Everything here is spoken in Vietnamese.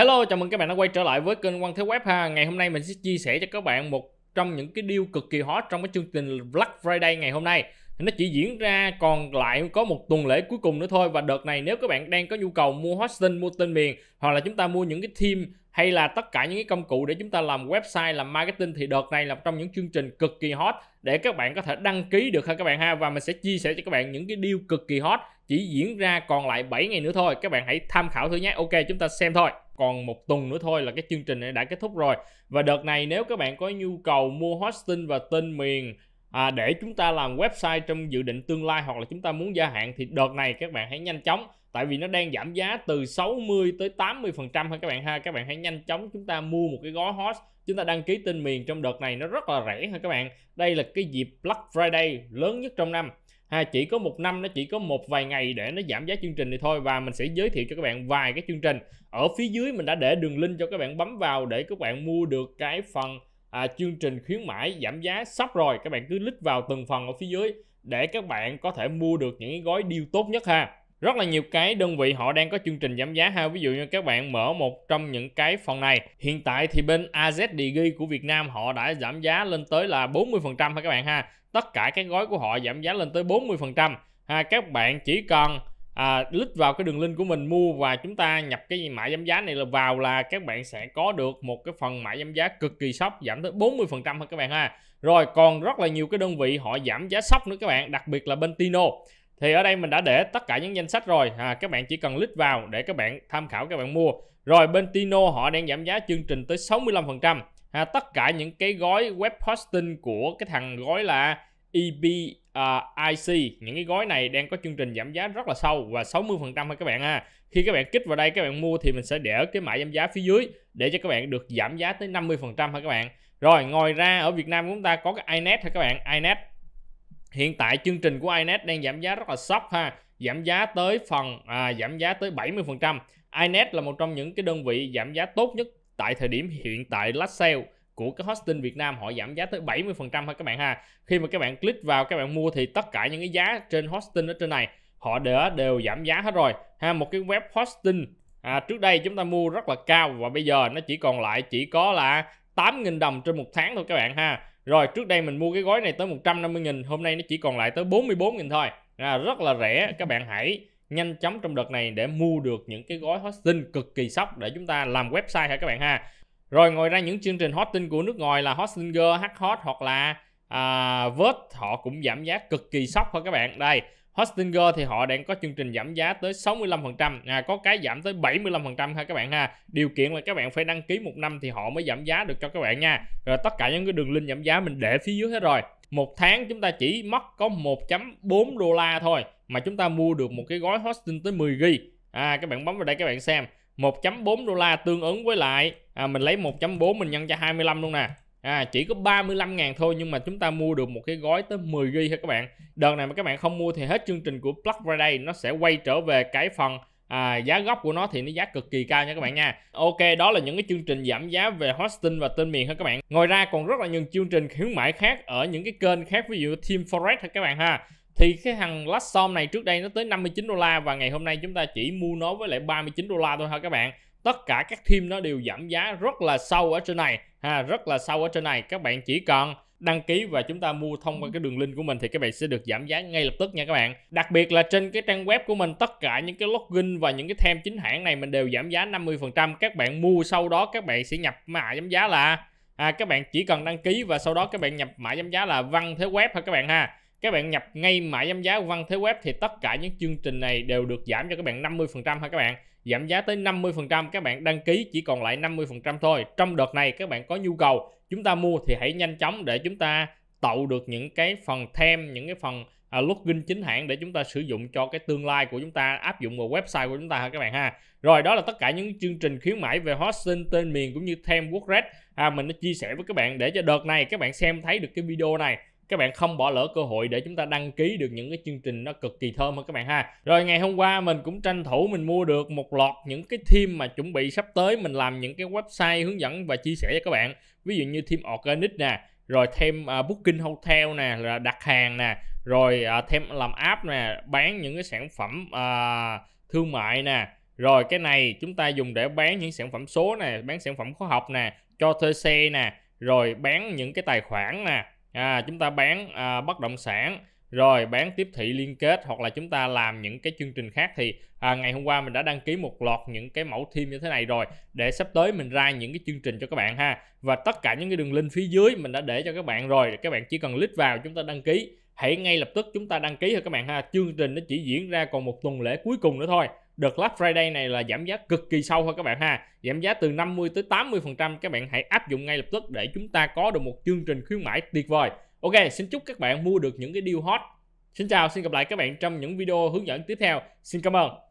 Hello, chào mừng các bạn đã quay trở lại với kênh Quang Thế Web ha. Ngày hôm nay mình sẽ chia sẻ cho các bạn một trong những cái deal cực kỳ hot trong cái chương trình Black Friday ngày hôm nay. Nó chỉ diễn ra còn lại có một tuần lễ cuối cùng nữa thôi và đợt này nếu các bạn đang có nhu cầu mua hosting, mua tên miền hoặc là chúng ta mua những cái theme hay là tất cả những cái công cụ để chúng ta làm website, làm marketing thì đợt này là trong những chương trình cực kỳ hot để các bạn có thể đăng ký được ha các bạn ha và mình sẽ chia sẻ cho các bạn những cái deal cực kỳ hot chỉ diễn ra còn lại 7 ngày nữa thôi. Các bạn hãy tham khảo thử nhé. Ok, chúng ta xem thôi còn một tuần nữa thôi là cái chương trình này đã kết thúc rồi và đợt này nếu các bạn có nhu cầu mua hosting và tên miền à, để chúng ta làm website trong dự định tương lai hoặc là chúng ta muốn gia hạn thì đợt này các bạn hãy nhanh chóng tại vì nó đang giảm giá từ 60 tới 80 phần trăm các bạn ha các bạn hãy nhanh chóng chúng ta mua một cái gói host chúng ta đăng ký tên miền trong đợt này nó rất là rẻ ha các bạn đây là cái dịp Black Friday lớn nhất trong năm ha chỉ có một năm nó chỉ có một vài ngày để nó giảm giá chương trình thì thôi và mình sẽ giới thiệu cho các bạn vài cái chương trình ở phía dưới mình đã để đường link cho các bạn bấm vào để các bạn mua được cái phần à, chương trình khuyến mãi giảm giá sắp rồi các bạn cứ click vào từng phần ở phía dưới để các bạn có thể mua được những gói deal tốt nhất ha rất là nhiều cái đơn vị họ đang có chương trình giảm giá ha ví dụ như các bạn mở một trong những cái phần này hiện tại thì bên AZDG của Việt Nam họ đã giảm giá lên tới là 40% ha các bạn ha tất cả các gói của họ giảm giá lên tới 40% ha các bạn chỉ cần à, lít vào cái đường link của mình mua và chúng ta nhập cái mã giảm giá này là vào là các bạn sẽ có được một cái phần mã giảm giá cực kỳ sốc giảm tới 40% ha các bạn ha. Rồi còn rất là nhiều cái đơn vị họ giảm giá sốc nữa các bạn, đặc biệt là bên Tino thì ở đây mình đã để tất cả những danh sách rồi à, các bạn chỉ cần click vào để các bạn tham khảo các bạn mua rồi bên Tino họ đang giảm giá chương trình tới 65% à, tất cả những cái gói web hosting của cái thằng gói là EB à, những cái gói này đang có chương trình giảm giá rất là sâu và 60% thôi các bạn ha. À. Khi các bạn kích vào đây các bạn mua thì mình sẽ để cái mã giảm giá phía dưới để cho các bạn được giảm giá tới 50% ha các bạn. Rồi ngoài ra ở Việt Nam chúng ta có cái iNet ha các bạn, iNet hiện tại chương trình của inet đang giảm giá rất là sốc ha giảm giá tới phần à, giảm giá tới 70% inet là một trong những cái đơn vị giảm giá tốt nhất tại thời điểm hiện tại last sale của cái hosting Việt Nam họ giảm giá tới 70% ha các bạn ha. Khi mà các bạn click vào các bạn mua thì tất cả những cái giá trên hosting ở trên này họ đã đều giảm giá hết rồi. Ha một cái web hosting à, trước đây chúng ta mua rất là cao và bây giờ nó chỉ còn lại chỉ có là 8.000 đồng trên một tháng thôi các bạn ha. Rồi trước đây mình mua cái gói này tới 150 nghìn hôm nay nó chỉ còn lại tới 44 nghìn thôi. À, rất là rẻ, các bạn hãy nhanh chóng trong đợt này để mua được những cái gói hosting cực kỳ sốc để chúng ta làm website hả các bạn ha. Rồi ngoài ra những chương trình hosting của nước ngoài là Hostinger, hot hoặc là à, Vert họ cũng giảm giá cực kỳ sốc thôi các bạn. Đây, Hostinger thì họ đang có chương trình giảm giá tới 65%, à, có cái giảm tới 75% ha các bạn ha. Điều kiện là các bạn phải đăng ký một năm thì họ mới giảm giá được cho các bạn nha. Rồi tất cả những cái đường link giảm giá mình để phía dưới hết rồi. Một tháng chúng ta chỉ mất có 1.4 đô la thôi mà chúng ta mua được một cái gói hosting tới 10 g. À các bạn bấm vào đây các bạn xem. 1.4 đô la tương ứng với lại à, mình lấy 1.4 mình nhân cho 25 luôn nè à, chỉ có 35 ngàn thôi nhưng mà chúng ta mua được một cái gói tới 10 GB các bạn đợt này mà các bạn không mua thì hết chương trình của Black Friday nó sẽ quay trở về cái phần à, giá gốc của nó thì nó giá cực kỳ cao nha các bạn nha ok đó là những cái chương trình giảm giá về hosting và tên miền ha các bạn ngoài ra còn rất là nhiều chương trình khuyến mãi khác ở những cái kênh khác ví dụ team forex ha các bạn ha thì cái thằng Laxom này trước đây nó tới 59 đô la và ngày hôm nay chúng ta chỉ mua nó với lại 39 đô la thôi ha các bạn tất cả các team nó đều giảm giá rất là sâu ở trên này ha rất là sâu ở trên này các bạn chỉ cần đăng ký và chúng ta mua thông qua ừ. cái đường link của mình thì các bạn sẽ được giảm giá ngay lập tức nha các bạn. Đặc biệt là trên cái trang web của mình tất cả những cái login và những cái thêm chính hãng này mình đều giảm giá 50%. Các bạn mua sau đó các bạn sẽ nhập mã giảm giá là à, các bạn chỉ cần đăng ký và sau đó các bạn nhập mã giảm giá là văn thế web thôi các bạn ha. Các bạn nhập ngay mã giảm giá văn thế web thì tất cả những chương trình này đều được giảm cho các bạn 50% ha các bạn giảm giá tới 50% các bạn đăng ký chỉ còn lại 50% thôi trong đợt này các bạn có nhu cầu chúng ta mua thì hãy nhanh chóng để chúng ta tạo được những cái phần thêm những cái phần à, login chính hãng để chúng ta sử dụng cho cái tương lai của chúng ta áp dụng vào website của chúng ta ha các bạn ha rồi đó là tất cả những chương trình khuyến mãi về hosting tên miền cũng như thêm WordPress à, mình đã chia sẻ với các bạn để cho đợt này các bạn xem thấy được cái video này các bạn không bỏ lỡ cơ hội để chúng ta đăng ký được những cái chương trình nó cực kỳ thơm hơn các bạn ha rồi ngày hôm qua mình cũng tranh thủ mình mua được một loạt những cái theme mà chuẩn bị sắp tới mình làm những cái website hướng dẫn và chia sẻ cho các bạn ví dụ như theme organic nè rồi thêm uh, booking hotel nè là đặt hàng nè rồi uh, thêm làm app nè bán những cái sản phẩm uh, thương mại nè rồi cái này chúng ta dùng để bán những sản phẩm số nè bán sản phẩm khoa học nè cho thuê xe nè rồi bán những cái tài khoản nè à, chúng ta bán à, bất động sản rồi bán tiếp thị liên kết hoặc là chúng ta làm những cái chương trình khác thì à, ngày hôm qua mình đã đăng ký một loạt những cái mẫu team như thế này rồi để sắp tới mình ra những cái chương trình cho các bạn ha và tất cả những cái đường link phía dưới mình đã để cho các bạn rồi các bạn chỉ cần click vào chúng ta đăng ký hãy ngay lập tức chúng ta đăng ký thôi các bạn ha chương trình nó chỉ diễn ra còn một tuần lễ cuối cùng nữa thôi đợt Black Friday này là giảm giá cực kỳ sâu thôi các bạn ha giảm giá từ 50 tới 80 phần trăm các bạn hãy áp dụng ngay lập tức để chúng ta có được một chương trình khuyến mãi tuyệt vời Ok xin chúc các bạn mua được những cái deal hot Xin chào xin gặp lại các bạn trong những video hướng dẫn tiếp theo Xin cảm ơn